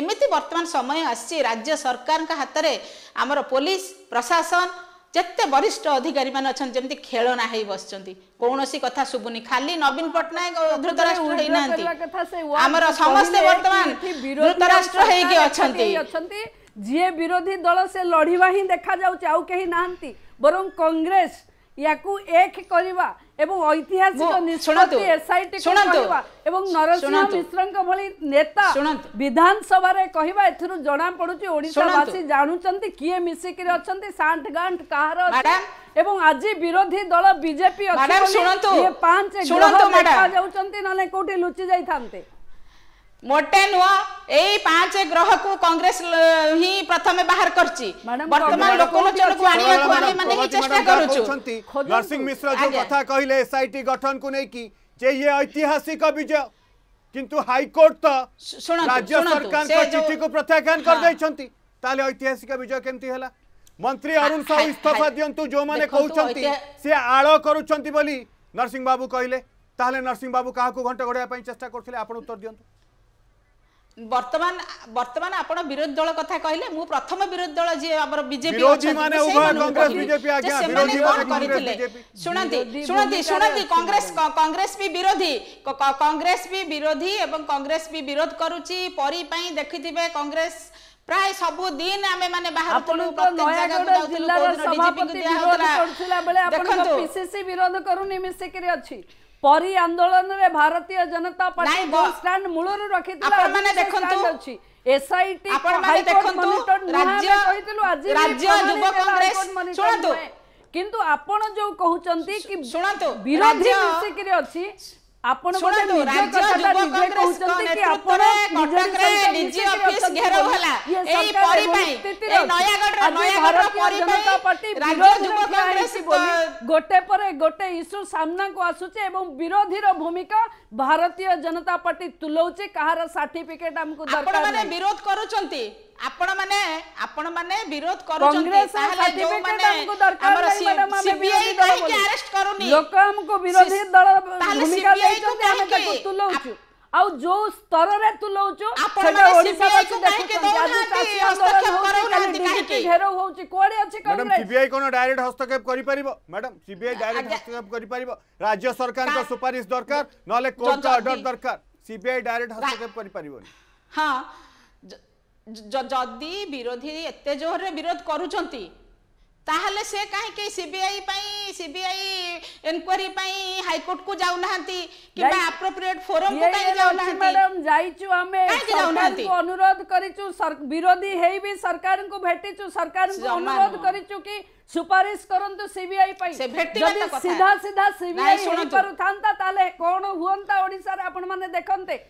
ଏମିତି ବର୍ତ୍ତମାନ ସମୟ ଆସିଛି ରାଜ୍ୟ ସରକାରଙ୍କ ହାତରେ ଆମର ପୋଲିସ ପ୍ରଶାସନ ଯେତେ ବରିଷ୍ଠ ଅଧିକାରୀମାନେ ଅଛନ୍ତି ଯେମିତି ଖେଳନା ହେଇ ବସିଛନ୍ତି କୌଣସି କଥା ଶୁଭୁନି ଖାଲି ନବୀନ ପଟ୍ଟନାୟକ ଧୃତ ରାଷ୍ଟ୍ର ହେଇନାହାନ୍ତି ଆମର ସମସ୍ତେ ବର୍ତ୍ତମାନ ଧୃତ ରାଷ୍ଟ୍ର ହେଇକି ଅଛନ୍ତି ଯିଏ ବିରୋଧୀ ଦଳ ସେ ଲଢିବା ହିଁ ଦେଖାଯାଉଛି ଆଉ କେହି ନାହାନ୍ତି ବରଂ କଂଗ୍ରେସ ইয়াকু এক করিবা এবং ঐতিহাসিক নিষ্পত্তি এসআইটি করিবা এবং নরসিংহ মিশ্রঙ্ক ভলি নেতা বিধানসভারে কহিবা এথিরু জনা পড়ুছি ওড়িশাবাসী জানুচন্তি কিয়ে মিশিকিরে অছন্তি সান্ট গান্ট কাহার আছে এবং আজি বিরোধী দল বিজেপি অছে বলি ইয়ে পাঁচ গ্রহ দেখা যাউচন্তি নলে কোটি লুচি যাইথান্তে ମୋଟେ ନୁହଁ ଏଇ ପାଞ୍ଚ ଗ୍ରହକୁ କଂଗ୍ରେସ ହିଁ ପ୍ରଥମେ ବାହାର କରିଛି ବର୍ତ୍ତମାନ ଲୋକଲୋଚନକୁ ଆଣିବାକୁ ଆମେ ମାନେ ହିଁ ଚେଷ୍ଟା କରୁଛୁ ନରସିଂହ ମିଶ୍ର ଯୋଉ କଥା କହିଲେ ଏସ୍ଆଇଟି ଗଠନକୁ ନେଇକି ଯେ ଇଏ ଐତିହାସିକ ବିଜୟ କିନ୍ତୁ ହାଇକୋର୍ଟ ତ ରାଜ୍ୟ ସରକାରଙ୍କ ଚିଠିକୁ ପ୍ରତ୍ୟାଖ୍ୟାନ କରିଦେଇଛନ୍ତି ତାହେଲେ ଐତିହାସିକ ବିଜୟ କେମିତି ହେଲା ମନ୍ତ୍ରୀ ଅରୁଣ ସାହୁ ଇସ୍ତଫା ଦିଅନ୍ତୁ ଯୋଉମାନେ କହୁଛନ୍ତି ସେ ଆଳ କରୁଛନ୍ତି ବୋଲି ନରସିଂହ ବାବୁ କହିଲେ ତାହେଲେ ନରସିଂହ ବାବୁ କାହାକୁ ଘଣ୍ଟ ଘୋଡ଼ାଇବା ପାଇଁ ଚେଷ୍ଟା କରୁଥିଲେ ଆପଣ ଉତ୍ତର ଦିଅନ୍ତୁ বর্তমান বর্তমান আপন বিরোধী দল কথা কহিলে মু প্রথম বিরোধী দল যে আমার বিজেপি অছন্তি মানে উভয় কংগ্রেস বিজেপি আজ্ঞা বিরোধী মানে করিলে শুনନ୍ତି শুনନ୍ତି শুনନ୍ତି কংগ্রেস কংগ্রেস বি বিরোধী কংগ্রেস বি বিরোধী এবং কংগ্রেস বি বিরোধ করুচি পরি পাই দেখিতিবে কংগ্রেস ପ୍ରାୟ ସବୁଦିନ ଆମେ ମାନେ ବାହାରୁଥିଲୁ ପ୍ରତ୍ୟେକ ଜାଗାକୁ ଯାଉଥିଲୁ କୋଉଦିନ ଡିଜିପିକୁ ଦିଆହଉଥିଲା ଦେଖନ୍ତୁ ପିସିସି ବିରୋଧ କରୁନି ମିଶିକିରି ଅଛି ପରି ଆନ୍ଦୋଳନରେ ଭାରତୀୟ ଜନତା ପାର୍ଟି ଷ୍ଟାଣ୍ଡ ମୂଳରୁ ରଖିଥିଲା ଆପଣମାନେ ଦେଖନ୍ତୁ ଅଛି ଏସଆଇଟି ଆପଣମାନେ ଦେଖନ୍ତୁ ରାଜ୍ୟ କହିଥିଲୁ ଆଜି ରାଜ୍ୟ ଯୁବ କଂଗ୍ରେସ ଶୁଣନ୍ତୁ କିନ୍ତୁ ଆପଣ ଯୋଉ କହୁଛନ୍ତି କି ଶୁଣନ୍ତୁ ବିରୋଧୀ ମିଶିକିରି ଅଛି ଆପଣ ଶୁଣନ୍ତୁ ରାଜ୍ୟ ଯୁବ କଂଗ୍ରେସ ନେତୃତ୍ୱରେ କଟକରେ ଡିଜି ଅଫିସ ଘେରାଉ ହେଲା ଏଇ ପରି ପାଇଁ ଏ ନୟାଗଡ଼ର ନୟାଗଡ଼ର ପରି ପାଇଁ ରାଜ୍ୟ ଯୁବ କଂଗ୍ରେସ ଗୋଟେ ପରେ ଗୋଟେ ଇସ୍ୟୁ ସାମ୍ନାକୁ ଆସୁଛି ଏବଂ ବିରୋଧୀର ଭୂମିକା ଭାରତୀୟ ଜନତା ପାର୍ଟି ତୁଲଉଛି କାହାର ସାର୍ଟିଫିକେଟ ଆମକୁ ଦରକାର ମାନେ ବିରୋଧ କରୁଛନ୍ତି ଆପଣମାନେ ଆପଣମାନେ ବିରୋଧ କରୁଛନ୍ତି ତାହେଲେ ଯୋଉମାନେ ଆମର ସିବିଆଇ କାହିଁକି ଆମେ ଆମକୁ ବିରୋଧୀ ଦଳ ଭୂମିକା ନେଇଛନ୍ତି ଆମେ ତାକୁ ତୁଲଉଛୁ ଆଉ ଯୋଉ ସ୍ତରରେ ତୁଲଉଛୁ ସେଟା ଓଡିଶାବାସୀ ଦେଖୁଛନ୍ତି ଘେରାଉ ହଉଛି କୁଆଡେ ଅଛି ମ୍ୟାଡାମ ସିବିଆଇ କଣ ଡାଇରେକ୍ଟ ହସ୍ତକ୍ଷେପ କରିପାରିବ ମ୍ୟାଡାମ ସିବିଆଇ ଡାଇରେକ୍ଟ ହସ୍ତକ୍ଷେପ କରିପାରିବ ରାଜ୍ୟ ସରକାରଙ୍କ ସୁପାରିଶ ଦରକାର ନହେଲେ କୋର୍ଟର ଅର୍ଡର ଦରକାର ସିବିଆଇ ଡାଇରେକ୍ଟ ହସ୍ତକ୍ଷେପ କରିପାରିବନି ହଁ ଯଦି ବିରୋଧୀ ଏତେ ଜୋରରେ ବିରୋଧ କରୁଛନ୍ତି ତାହେଲେ ସେ କାହିଁକି ସିବିଆଇ ପାଇଁ ସିବିଆଇ ଏନକ୍ୱାରୀ ପାଇଁ ହାଇକୋର୍ଟ କୁ ଯାଉନାହାନ୍ତି କିମ୍ବା ଆପ୍ରୋପ୍ରିଏଟ୍ ଫୋରମ୍ କୁ କାହିଁକି ଯାଉନାହାନ୍ତି ମ୍ୟାଡମ୍ ଯାଇଛୁ ଆମେ ସରକାରଙ୍କୁ ଅନୁରୋଧ କରିଛୁ ବିରୋଧୀ ହେଇ ବି ସରକାରଙ୍କୁ ଭେଟିଛୁ ସରକାରଙ୍କୁ ଅନୁରୋଧ କରିଛୁ କି ସୁପାରିଶ କରନ୍ତୁ ସିବିଆଇ ପାଇଁ ଯଦି ସିଧା ସିଧା ସିବିଆଇ ହେଇପାରୁଥାନ୍ତା ତାହେଲେ କ'ଣ ହୁଅନ୍ତା ଓଡ଼ିଶାରେ ଆପଣମାନେ ଦେଖନ୍ତେ